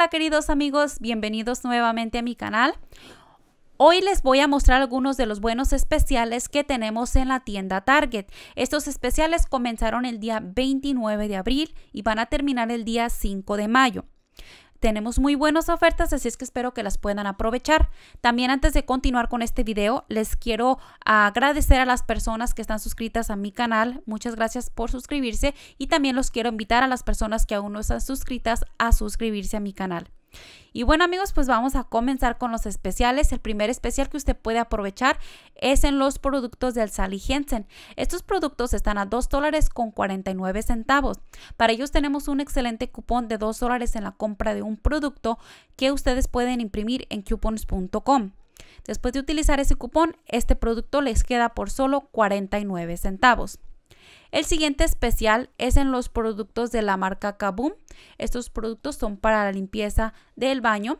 Hola queridos amigos, bienvenidos nuevamente a mi canal. Hoy les voy a mostrar algunos de los buenos especiales que tenemos en la tienda Target. Estos especiales comenzaron el día 29 de abril y van a terminar el día 5 de mayo. Tenemos muy buenas ofertas, así es que espero que las puedan aprovechar. También antes de continuar con este video, les quiero agradecer a las personas que están suscritas a mi canal. Muchas gracias por suscribirse y también los quiero invitar a las personas que aún no están suscritas a suscribirse a mi canal. Y bueno amigos, pues vamos a comenzar con los especiales. El primer especial que usted puede aprovechar es en los productos del Sally Jensen. Estos productos están a $2.49. dólares con 49 centavos. Para ellos tenemos un excelente cupón de 2 dólares en la compra de un producto que ustedes pueden imprimir en coupons.com. Después de utilizar ese cupón, este producto les queda por solo 49 centavos. El siguiente especial es en los productos de la marca Kaboom. Estos productos son para la limpieza del baño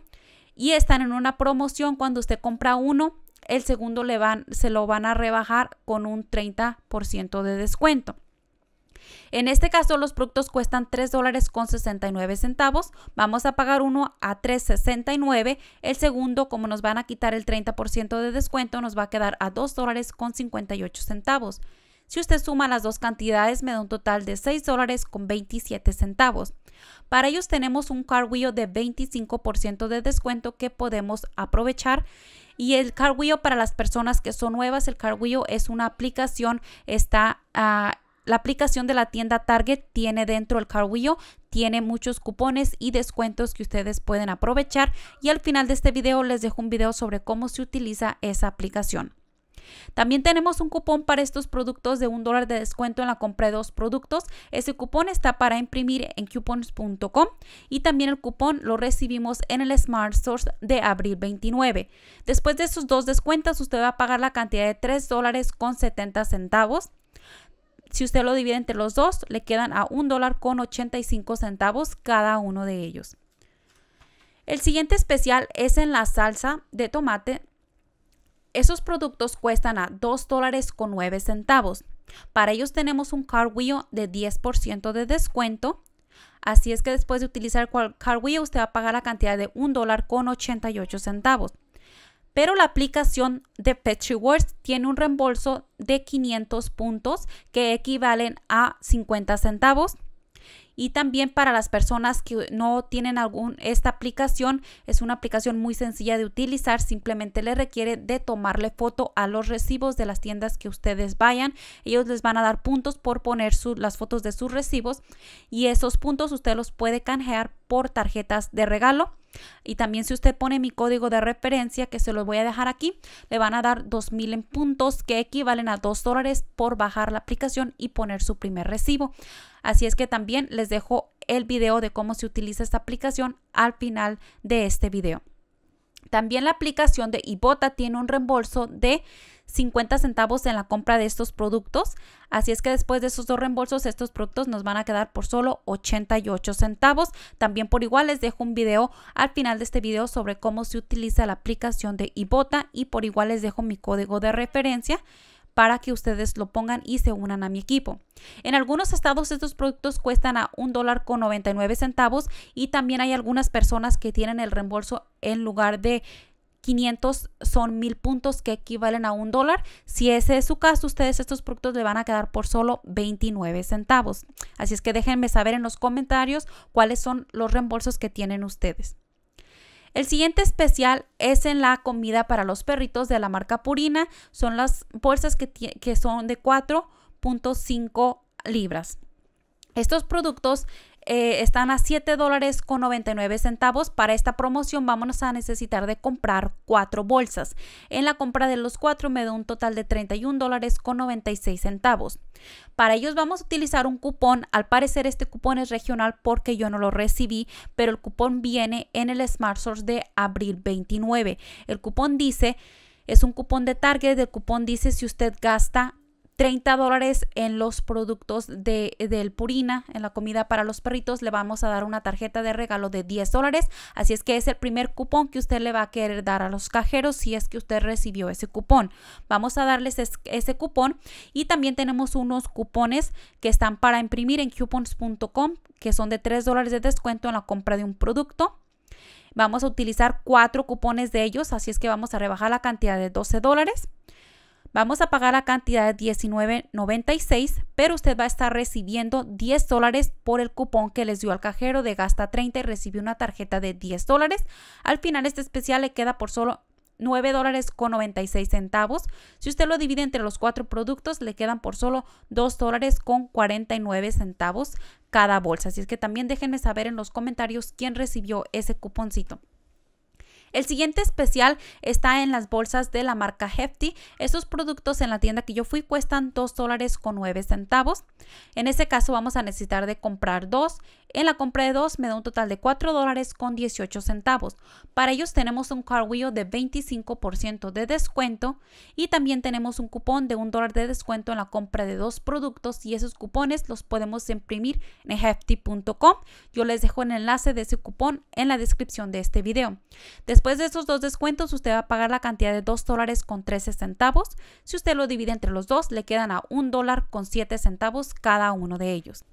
y están en una promoción cuando usted compra uno. El segundo le van, se lo van a rebajar con un 30% de descuento. En este caso, los productos cuestan $3.69 dólares con centavos. Vamos a pagar uno a 3.69. El segundo, como nos van a quitar el 30% de descuento, nos va a quedar a $2.58 dólares con centavos. Si usted suma las dos cantidades, me da un total de 6 dólares con 27 centavos. Para ellos tenemos un CarWheel de 25% de descuento que podemos aprovechar. Y el CarWheel para las personas que son nuevas, el CarWheel es una aplicación, está... Ah, la aplicación de la tienda Target tiene dentro el CarWheel. tiene muchos cupones y descuentos que ustedes pueden aprovechar y al final de este video les dejo un video sobre cómo se utiliza esa aplicación. También tenemos un cupón para estos productos de un dólar de descuento en la compra de dos productos. Ese cupón está para imprimir en coupons.com y también el cupón lo recibimos en el Smart Source de abril 29. Después de esos dos descuentos, usted va a pagar la cantidad de 3 dólares con 70 centavos. Si usted lo divide entre los dos, le quedan a un dólar con 85 centavos cada uno de ellos. El siguiente especial es en la salsa de tomate esos productos cuestan a 2 dólares con 9 centavos. Para ellos tenemos un carwheel de 10% de descuento. Así es que después de utilizar carwheel usted va a pagar la cantidad de $1.88. dólar con 88 centavos. Pero la aplicación de Pet tiene un reembolso de 500 puntos que equivalen a 50 centavos y también para las personas que no tienen algún esta aplicación es una aplicación muy sencilla de utilizar simplemente le requiere de tomarle foto a los recibos de las tiendas que ustedes vayan ellos les van a dar puntos por poner sus las fotos de sus recibos y esos puntos usted los puede canjear por tarjetas de regalo y también si usted pone mi código de referencia, que se lo voy a dejar aquí, le van a dar 2.000 en puntos que equivalen a 2 dólares por bajar la aplicación y poner su primer recibo. Así es que también les dejo el video de cómo se utiliza esta aplicación al final de este video. También la aplicación de Ibota tiene un reembolso de 50 centavos en la compra de estos productos. Así es que después de esos dos reembolsos, estos productos nos van a quedar por solo 88 centavos. También por igual les dejo un video al final de este video sobre cómo se utiliza la aplicación de Ibota y por igual les dejo mi código de referencia para que ustedes lo pongan y se unan a mi equipo. En algunos estados estos productos cuestan a un dólar con 99 centavos y también hay algunas personas que tienen el reembolso en lugar de 500 son 1000 puntos que equivalen a un dólar. Si ese es su caso, ustedes estos productos le van a quedar por solo 29 centavos. Así es que déjenme saber en los comentarios cuáles son los reembolsos que tienen ustedes. El siguiente especial es en la comida para los perritos de la marca Purina. Son las bolsas que, son de 4.5 libras. Estos productos eh, están a 7 dólares con centavos. Para esta promoción vamos a necesitar de comprar cuatro bolsas. En la compra de los cuatro me da un total de 31 dólares con centavos. Para ellos vamos a utilizar un cupón. Al parecer este cupón es regional porque yo no lo recibí, pero el cupón viene en el Smart Source de abril 29. El cupón dice... Es un cupón de Target. El cupón dice si usted gasta 30 dólares en los productos de, del Purina, en la comida para los perritos, le vamos a dar una tarjeta de regalo de 10 dólares. Así es que es el primer cupón que usted le va a querer dar a los cajeros si es que usted recibió ese cupón. Vamos a darles ese cupón y también tenemos unos cupones que están para imprimir en coupons.com que son de 3 dólares de descuento en la compra de un producto. Vamos a utilizar cuatro cupones de ellos, así es que vamos a rebajar la cantidad de 12 dólares. Vamos a pagar la cantidad de $19.96, pero usted va a estar recibiendo 10 dólares por el cupón que les dio al cajero de Gasta 30 y recibió una tarjeta de 10 dólares. Al final este especial le queda por solo $9.96. dólares con centavos. Si usted lo divide entre los cuatro productos, le quedan por solo $2.49 dólares con centavos cada bolsa. Así es que también déjenme saber en los comentarios quién recibió ese cuponcito. El siguiente especial está en las bolsas de la marca Hefty. Esos productos en la tienda que yo fui cuestan 2 dólares con 9 centavos. En este caso vamos a necesitar de comprar dos. En la compra de dos me da un total de 4 dólares con 18 centavos. Para ellos tenemos un wheel de 25% de descuento y también tenemos un cupón de 1 dólar de descuento en la compra de dos productos y esos cupones los podemos imprimir en hefty.com. Yo les dejo el enlace de ese cupón en la descripción de este video. Después de esos dos descuentos, usted va a pagar la cantidad de 2 dólares con 13 centavos. Si usted lo divide entre los dos, le quedan a 1 dólar con 7 centavos cada uno de ellos.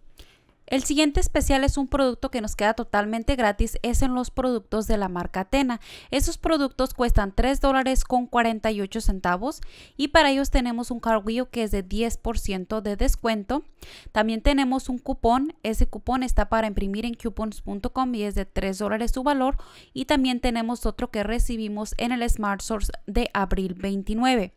El siguiente especial es un producto que nos queda totalmente gratis, es en los productos de la marca Atena. Esos productos cuestan $3.48 dólares con 48 centavos y para ellos tenemos un carguillo que es de 10% de descuento. También tenemos un cupón, ese cupón está para imprimir en coupons.com y es de $3 dólares su valor y también tenemos otro que recibimos en el Smart Source de abril 29.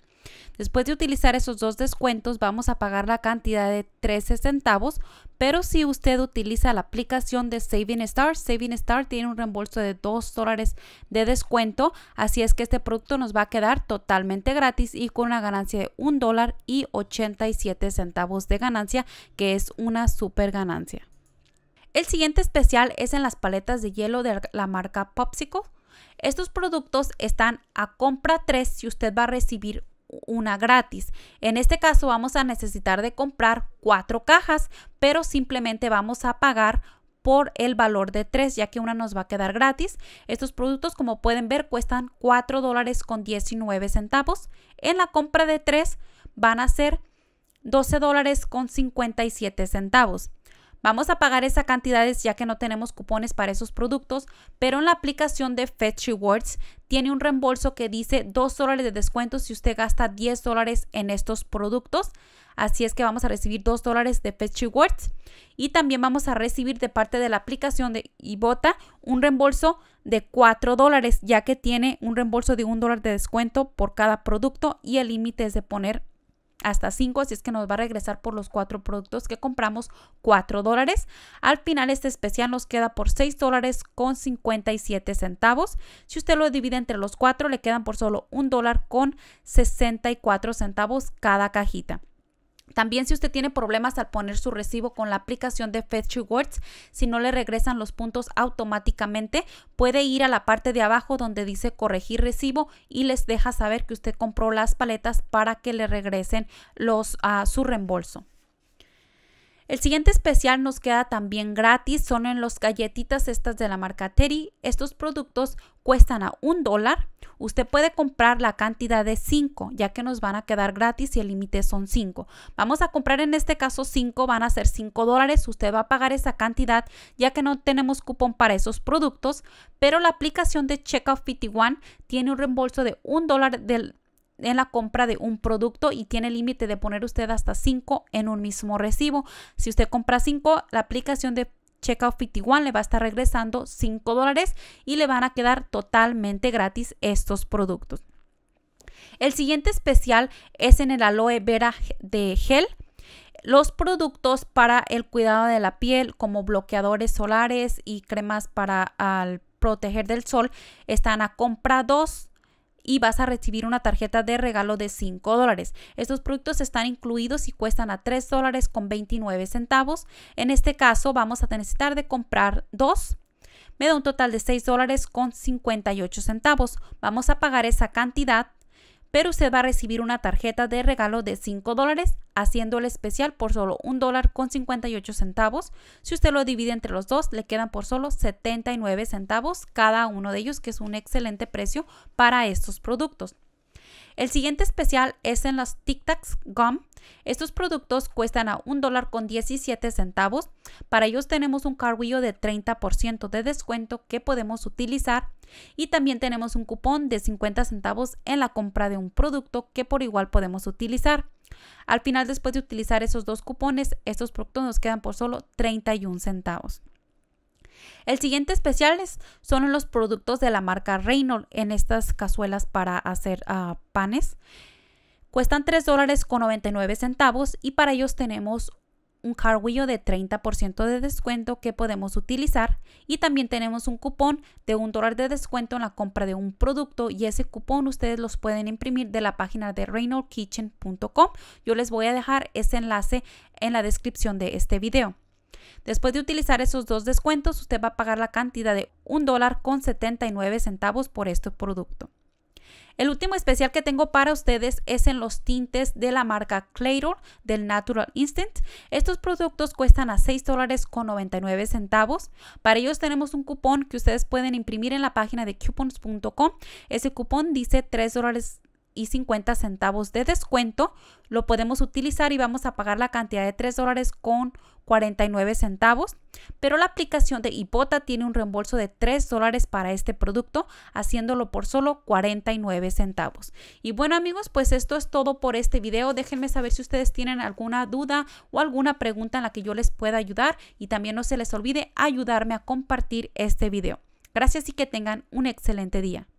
Después de utilizar esos dos descuentos vamos a pagar la cantidad de 13 centavos, pero si usted utiliza la aplicación de Saving Star, Saving Star tiene un reembolso de 2 dólares de descuento, así es que este producto nos va a quedar totalmente gratis y con una ganancia de 1 dólar y 87 centavos de ganancia, que es una super ganancia. El siguiente especial es en las paletas de hielo de la marca Popsicle. Estos productos están a compra 3 si usted va a recibir una gratis. En este caso vamos a necesitar de comprar cuatro cajas, pero simplemente vamos a pagar por el valor de tres, ya que una nos va a quedar gratis. Estos productos, como pueden ver, cuestan cuatro dólares con 19 centavos. En la compra de tres van a ser 12 dólares con 57 centavos. Vamos a pagar esas cantidades ya que no tenemos cupones para esos productos, pero en la aplicación de Fetch Rewards tiene un reembolso que dice 2 dólares de descuento si usted gasta 10 dólares en estos productos. Así es que vamos a recibir 2 dólares de Fetch Rewards y también vamos a recibir de parte de la aplicación de Ibota un reembolso de 4 dólares ya que tiene un reembolso de 1 dólar de descuento por cada producto y el límite es de poner hasta 5, así es que nos va a regresar por los cuatro productos que compramos 4 dólares. Al final este especial nos queda por 6 dólares con 57 centavos. Si usted lo divide entre los cuatro, le quedan por solo 1 dólar con 64 centavos cada cajita. También si usted tiene problemas al poner su recibo con la aplicación de Fetch Rewards, si no le regresan los puntos automáticamente, puede ir a la parte de abajo donde dice corregir recibo y les deja saber que usted compró las paletas para que le regresen los, ah, su reembolso. El siguiente especial nos queda también gratis, son en los galletitas estas de la marca Terry. Estos productos cuestan a un dólar. Usted puede comprar la cantidad de 5, ya que nos van a quedar gratis y el límite son 5. Vamos a comprar en este caso 5, van a ser 5 dólares. Usted va a pagar esa cantidad, ya que no tenemos cupón para esos productos. Pero la aplicación de Checkout 51 tiene un reembolso de un dólar del en la compra de un producto y tiene límite de poner usted hasta 5 en un mismo recibo. Si usted compra 5, la aplicación de Checkout 51 le va a estar regresando 5 dólares y le van a quedar totalmente gratis estos productos. El siguiente especial es en el aloe vera de gel. Los productos para el cuidado de la piel como bloqueadores solares y cremas para proteger del sol están a compra 2 y vas a recibir una tarjeta de regalo de 5 dólares. Estos productos están incluidos y cuestan a 3 dólares con 29 centavos. En este caso vamos a necesitar de comprar dos me da un total de 6 dólares con 58 centavos. Vamos a pagar esa cantidad pero usted va a recibir una tarjeta de regalo de 5 dólares, haciendo el especial por solo 1 dólar con 58 centavos. Si usted lo divide entre los dos, le quedan por solo 79 centavos cada uno de ellos, que es un excelente precio para estos productos. El siguiente especial es en los Tic Tacs Gum estos productos cuestan a un dólar con centavos. Para ellos tenemos un carguillo de 30% de descuento que podemos utilizar y también tenemos un cupón de 50 centavos en la compra de un producto que por igual podemos utilizar. Al final, después de utilizar esos dos cupones, estos productos nos quedan por solo 31 centavos. El siguiente especiales son los productos de la marca Reynolds en estas cazuelas para hacer ah, panes. Cuestan $3.99 dólares con 99 centavos y para ellos tenemos un carguillo de 30% de descuento que podemos utilizar y también tenemos un cupón de un dólar de descuento en la compra de un producto y ese cupón ustedes los pueden imprimir de la página de reynoldkitchen.com. Yo les voy a dejar ese enlace en la descripción de este video. Después de utilizar esos dos descuentos, usted va a pagar la cantidad de un dólar con 79 centavos por este producto. El último especial que tengo para ustedes es en los tintes de la marca Clairol del Natural Instant. Estos productos cuestan a $6.99. dólares con centavos. Para ellos tenemos un cupón que ustedes pueden imprimir en la página de coupons.com. Ese cupón dice $3.99. dólares y 50 centavos de descuento. Lo podemos utilizar y vamos a pagar la cantidad de 3 dólares con 49 centavos. Pero la aplicación de Hipota tiene un reembolso de 3 dólares para este producto, haciéndolo por solo 49 centavos. Y bueno amigos, pues esto es todo por este video. Déjenme saber si ustedes tienen alguna duda o alguna pregunta en la que yo les pueda ayudar. Y también no se les olvide ayudarme a compartir este video. Gracias y que tengan un excelente día.